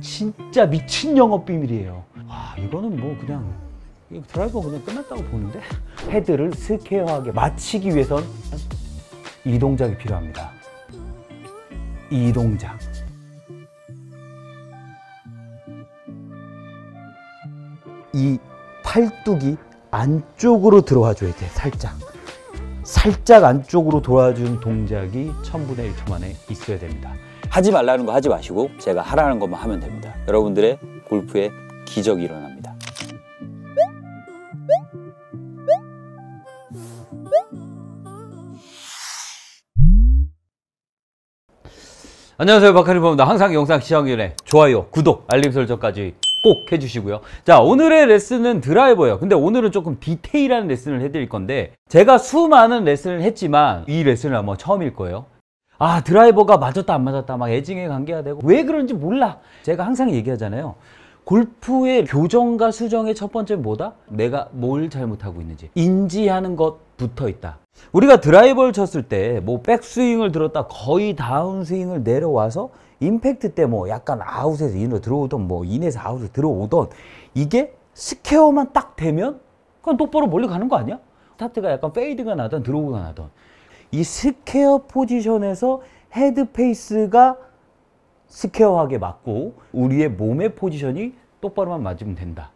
진짜 미친 영업 비밀이에요 와 이거는 뭐 그냥 드라이버 그냥 끝났다고 보는데 헤드를 스퀘어하게 맞히기 위해선 이 동작이 필요합니다 이 동작 이 팔뚝이 안쪽으로 들어와 줘야 돼 살짝 살짝 안쪽으로 돌아주 동작이 1000분의 1초 만에 있어야 됩니다 하지 말라는 거 하지 마시고 제가 하라는 것만 하면 됩니다. 여러분들의 골프에 기적이 일어납니다. 안녕하세요 박하림입니다. 항상 영상 시청률에 좋아요, 구독, 알림 설정까지 꼭 해주시고요. 자 오늘의 레슨은 드라이버예요. 근데 오늘은 조금 디테일한 레슨을 해드릴 건데 제가 수많은 레슨을 했지만 이 레슨은 아마 처음일 거예요. 아 드라이버가 맞았다 안 맞았다 막 에징에 관계가 되고 왜 그런지 몰라 제가 항상 얘기하잖아요 골프의 교정과 수정의 첫 번째 뭐다? 내가 뭘 잘못하고 있는지 인지하는 것부터 있다 우리가 드라이버를 쳤을 때 뭐 백스윙을 들었다 거의 다운스윙을 내려와서 임팩트 때 뭐 약간 아웃에서 인으로 들어오던 뭐 인에서 아웃으로 들어오던 이게 스퀘어만 딱 되면 그건 똑바로 멀리 가는 거 아니야? 스타트가 약간 페이드가 나던 드로우가 나던 이 스퀘어 포지션에서 헤드 페이스가 스퀘어하게 맞고 우리의 몸의 포지션이 똑바로만 맞으면 된다.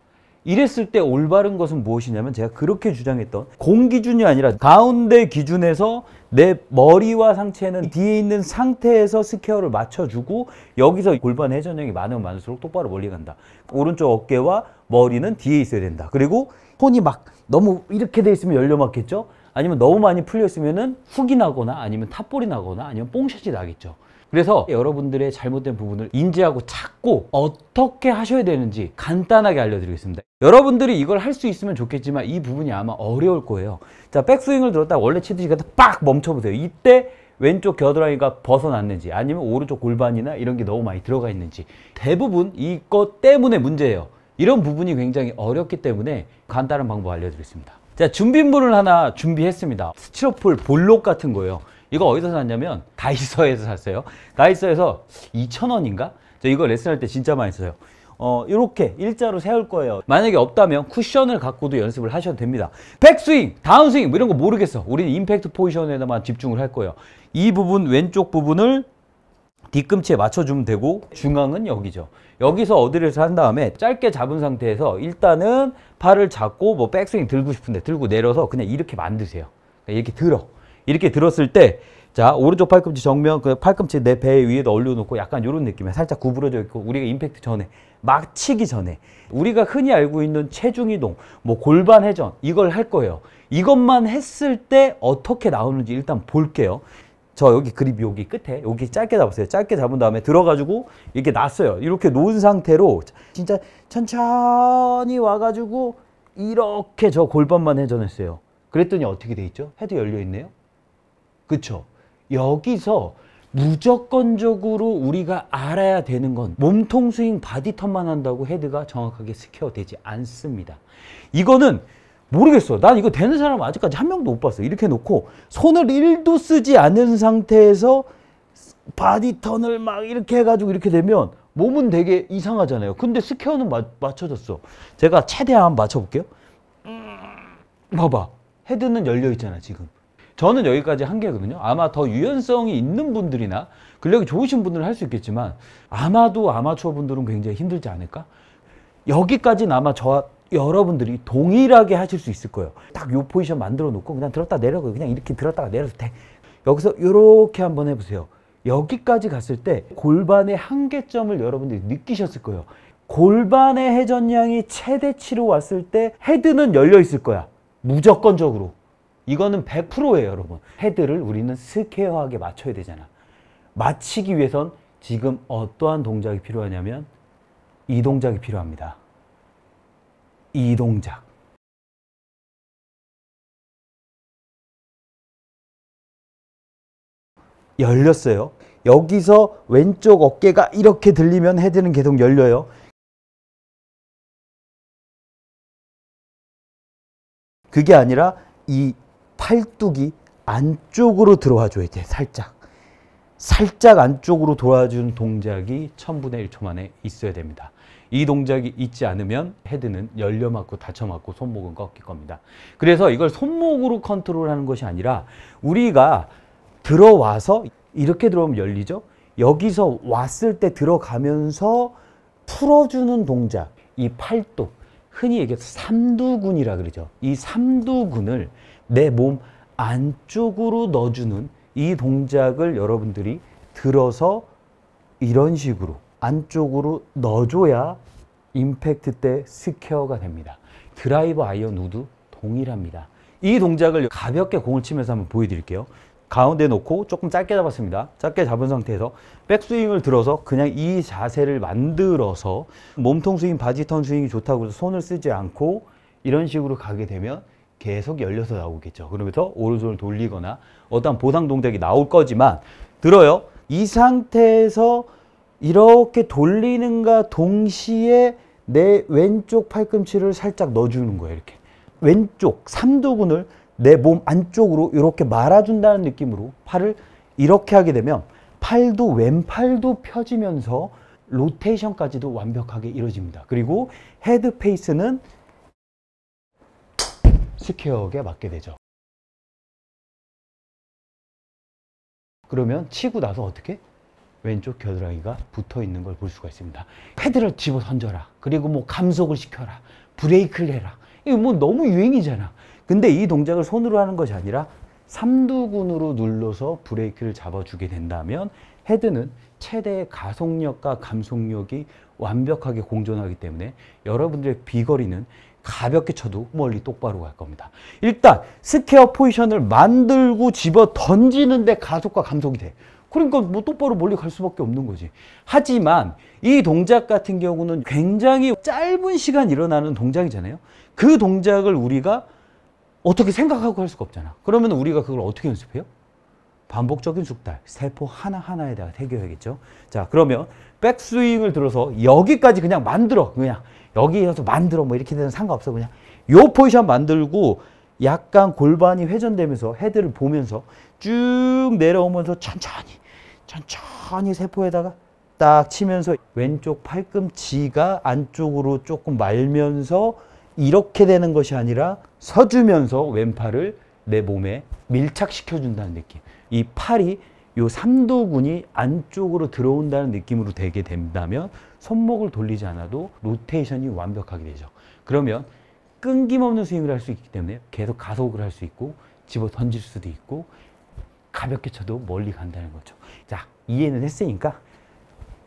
이랬을 때 올바른 것은 무엇이냐면 제가 그렇게 주장했던 공 기준이 아니라 가운데 기준에서 내 머리와 상체는 뒤에 있는 상태에서 스퀘어를 맞춰주고 여기서 골반 회전력이 많으면 많을수록 똑바로 멀리 간다. 오른쪽 어깨와 머리는 뒤에 있어야 된다. 그리고 손이 막 너무 이렇게 돼 있으면 열려 막겠죠 아니면 너무 많이 풀려있으면 훅이 나거나 아니면 탑볼이 나거나 아니면 뽕샷이 나겠죠. 그래서 여러분들의 잘못된 부분을 인지하고 찾고 어떻게 하셔야 되는지 간단하게 알려드리겠습니다. 여러분들이 이걸 할 수 있으면 좋겠지만 이 부분이 아마 어려울 거예요. 자, 백스윙을 들었다 원래 치듯이 가다 빡 멈춰보세요. 이때 왼쪽 겨드랑이가 벗어났는지 아니면 오른쪽 골반이나 이런 게 너무 많이 들어가 있는지 대부분 이것 때문에 문제예요. 이런 부분이 굉장히 어렵기 때문에 간단한 방법 알려드리겠습니다. 자, 준비물을 하나 준비했습니다. 스티로폴 볼록 같은 거예요. 이거 어디서 샀냐면 다이소에서 샀어요. 다이소에서 2,000원인가? 저 이거 레슨할 때 진짜 많이 써요. 어, 이렇게 일자로 세울 거예요. 만약에 없다면 쿠션을 갖고도 연습을 하셔도 됩니다. 백스윙, 다운스윙 뭐 이런 거 모르겠어. 우리는 임팩트 포지션에다만 집중을 할 거예요. 이 부분, 왼쪽 부분을 뒤꿈치에 맞춰주면 되고 중앙은 여기죠. 여기서 어드레스 한 다음에 짧게 잡은 상태에서 일단은 팔을 잡고 뭐 백스윙 들고 싶은데 들고 내려서 그냥 이렇게 만드세요. 이렇게 들어. 이렇게 들었을 때 자, 오른쪽 팔꿈치 정면, 그 팔꿈치 내 배 위에다 올려놓고 약간 이런 느낌에 살짝 구부러져 있고 우리가 임팩트 전에, 막 치기 전에 우리가 흔히 알고 있는 체중이동, 뭐 골반 회전 이걸 할 거예요. 이것만 했을 때 어떻게 나오는지 일단 볼게요. 저 여기 그립 여기 끝에 여기 짧게 잡았어요. 짧게 잡은 다음에 들어가지고 이렇게 놨어요. 이렇게 놓은 상태로 진짜 천천히 와가지고 이렇게 저 골반만 회전했어요. 그랬더니 어떻게 돼 있죠? 헤드 열려 있네요. 그쵸? 여기서 무조건적으로 우리가 알아야 되는 건 몸통 스윙 바디턴만 한다고 헤드가 정확하게 스퀘어 되지 않습니다. 이거는 모르겠어. 난 이거 되는 사람 아직까지 한 명도 못 봤어. 이렇게 놓고 손을 1도 쓰지 않은 상태에서 바디 턴을 막 이렇게 해가지고 이렇게 되면 몸은 되게 이상하잖아요. 근데 스퀘어는 마, 맞춰졌어. 제가 최대한 맞춰볼게요. 음, 봐봐. 헤드는 열려있잖아, 지금. 저는 여기까지 한계거든요. 아마 더 유연성이 있는 분들이나 근력이 좋으신 분들은 할 수 있겠지만 아마도 아마추어 분들은 굉장히 힘들지 않을까? 여기까지는 아마 저 여러분들이 동일하게 하실 수 있을 거예요. 딱 요 포지션 만들어 놓고 그냥 들었다 내려고 그냥 이렇게 들었다가 내려도 돼. 여기서 이렇게 한번 해보세요. 여기까지 갔을 때 골반의 한계점을 여러분들이 느끼셨을 거예요. 골반의 회전량이 최대치로 왔을 때 헤드는 열려 있을 거야. 무조건적으로. 이거는 100%예요, 여러분. 헤드를 우리는 스퀘어하게 맞춰야 되잖아. 맞추기 위해선 지금 어떠한 동작이 필요하냐면 이 동작이 필요합니다. 이동작. 열렸어요. 여기서 왼쪽 어깨가 이렇게 들리면 헤드는 계속 열려요. 그게 아니라 이 팔뚝이 안쪽으로 들어와 줘야 돼. 살짝. 살짝 안쪽으로 돌아주는 동작이 1000분의 1초 만에 있어야 됩니다. 이 동작이 있지 않으면 헤드는 열려 맞고 다쳐 맞고 손목은 꺾일 겁니다. 그래서 이걸 손목으로 컨트롤하는 것이 아니라 우리가 들어와서 이렇게 들어오면 열리죠. 여기서 왔을 때 들어가면서 풀어주는 동작, 이 팔뚝, 흔히 얘기해서 삼두근이라 그러죠. 이 삼두근을 내 몸 안쪽으로 넣어주는 이 동작을 여러분들이 들어서 이런 식으로 안쪽으로 넣어줘야 임팩트 때 스퀘어가 됩니다. 드라이버 아이언 우드 동일합니다. 이 동작을 가볍게 공을 치면서 한번 보여드릴게요. 가운데 놓고 조금 짧게 잡았습니다. 짧게 잡은 상태에서 백스윙을 들어서 그냥 이 자세를 만들어서 몸통 스윙, 바지턴 스윙이 좋다고 해서 손을 쓰지 않고 이런 식으로 가게 되면 계속 열려서 나오겠죠. 그러면서 오른손을 돌리거나 어떠한 보상 동작이 나올 거지만 들어요. 이 상태에서 이렇게 돌리는가 동시에 내 왼쪽 팔꿈치를 살짝 넣어주는 거예요. 이렇게 왼쪽 삼두근을 내 몸 안쪽으로 이렇게 말아준다는 느낌으로 팔을 이렇게 하게 되면 팔도 왼팔도 펴지면서 로테이션까지도 완벽하게 이루어집니다. 그리고 헤드 페이스는 스퀘어에 맞게 되죠. 그러면 치고 나서 어떻게? 왼쪽 겨드랑이가 붙어 있는 걸 볼 수가 있습니다. 패드를 집어 던져라. 그리고 뭐 감속을 시켜라. 브레이크를 해라. 이거 뭐 너무 유행이잖아. 근데 이 동작을 손으로 하는 것이 아니라 삼두근으로 눌러서 브레이크를 잡아주게 된다면 헤드는 최대의 가속력과 감속력이 완벽하게 공존하기 때문에 여러분들의 비거리는 가볍게 쳐도 멀리 똑바로 갈 겁니다. 일단 스퀘어 포지션을 만들고 집어 던지는데 가속과 감속이 돼. 그러니까 뭐 똑바로 멀리 갈 수밖에 없는 거지. 하지만 이 동작 같은 경우는 굉장히 짧은 시간 일어나는 동작이잖아요. 그 동작을 우리가 어떻게 생각하고 할 수가 없잖아. 그러면 우리가 그걸 어떻게 연습해요? 반복적인 숙달, 세포 하나하나에다가 새겨야겠죠. 자, 그러면 백스윙을 들어서 여기까지 그냥 만들어. 그냥 여기에서 만들어 뭐 이렇게 되는 상관없어. 그냥 요 포지션 만들고 약간 골반이 회전되면서 헤드를 보면서 쭉 내려오면서 천천히 천천히 세포에다가 딱 치면서 왼쪽 팔꿈치가 안쪽으로 조금 말면서 이렇게 되는 것이 아니라 서주면서 왼팔을 내 몸에 밀착시켜 준다는 느낌 이 팔이 요 삼두근이 안쪽으로 들어온다는 느낌으로 되게 된다면 손목을 돌리지 않아도 로테이션이 완벽하게 되죠 그러면 끊김없는 스윙을 할 수 있기 때문에 계속 가속을 할 수 있고 집어 던질 수도 있고 가볍게 쳐도 멀리 간다는 거죠. 자, 이해는 했으니까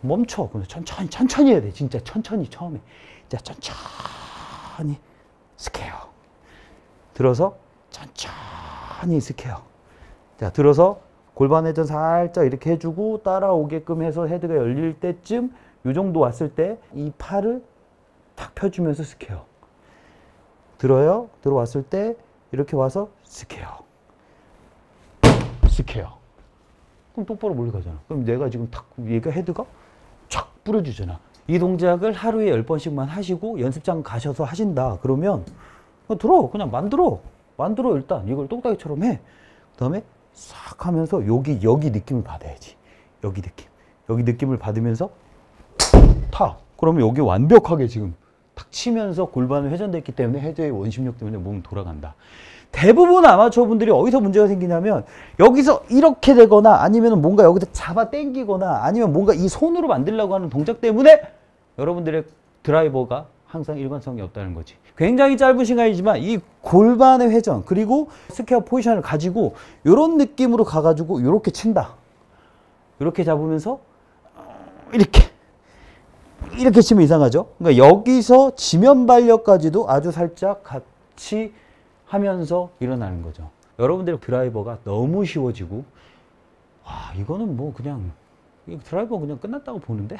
멈춰. 그래 천천히, 천천히 해야 돼. 진짜 천천히 처음에. 자, 천천히 스케어. 들어서 천천히 스케어. 자, 들어서 골반 회전 살짝 이렇게 해주고 따라오게끔 해서 헤드가 열릴 때쯤 요 정도 왔을 때 이 팔을 탁 펴주면서 스퀘어. 들어요? 들어왔을 때 이렇게 와서 스퀘어. 씩해요 그럼 똑바로 몰려 가잖아. 그럼 내가 지금 탁, 얘가 헤드가 쫙 뿌려주잖아. 이 동작을 하루에 열번씩만 하시고 연습장 가셔서 하신다. 그러면 들어. 그냥 만들어. 만들어 일단. 이걸 똑딱이처럼 해. 그 다음에 싹 하면서 여기, 여기 느낌을 받아야지. 여기 느낌. 여기 느낌을 받으면서 타. 그러면 여기 완벽하게 지금 탁 치면서 골반을 회전됐기 때문에 헤드의 원심력 때문에 몸 돌아간다. 대부분 아마추어 분들이 어디서 문제가 생기냐면 여기서 이렇게 되거나 아니면 뭔가 여기서 잡아 당기거나 아니면 뭔가 이 손으로 만들려고 하는 동작 때문에 여러분들의 드라이버가 항상 일관성이 없다는 거지 굉장히 짧은 시간이지만 이 골반의 회전 그리고 스퀘어 포지션을 가지고 이런 느낌으로 가가지고 이렇게 친다 이렇게 잡으면서 이렇게 이렇게 치면 이상하죠 그러니까 여기서 지면 발력까지도 아주 살짝 같이 하면서 일어나는 거죠. 여러분들의 드라이버가 너무 쉬워지고 와 이거는 뭐 그냥 드라이버 그냥 끝났다고 보는데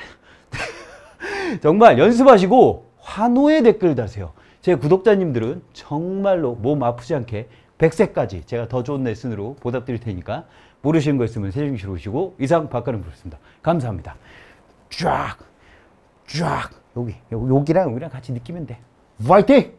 정말 연습하시고 환호의 댓글 다세요. 제 구독자님들은 정말로 몸 아프지 않게 100세까지 제가 더 좋은 레슨으로 보답드릴 테니까 모르시는 거 있으면 세종시로 오시고 이상 박가는 부르습니다 감사합니다. 쫙! 쫙! 여기, 여기랑 여기랑 같이 느끼면 돼. 화이팅!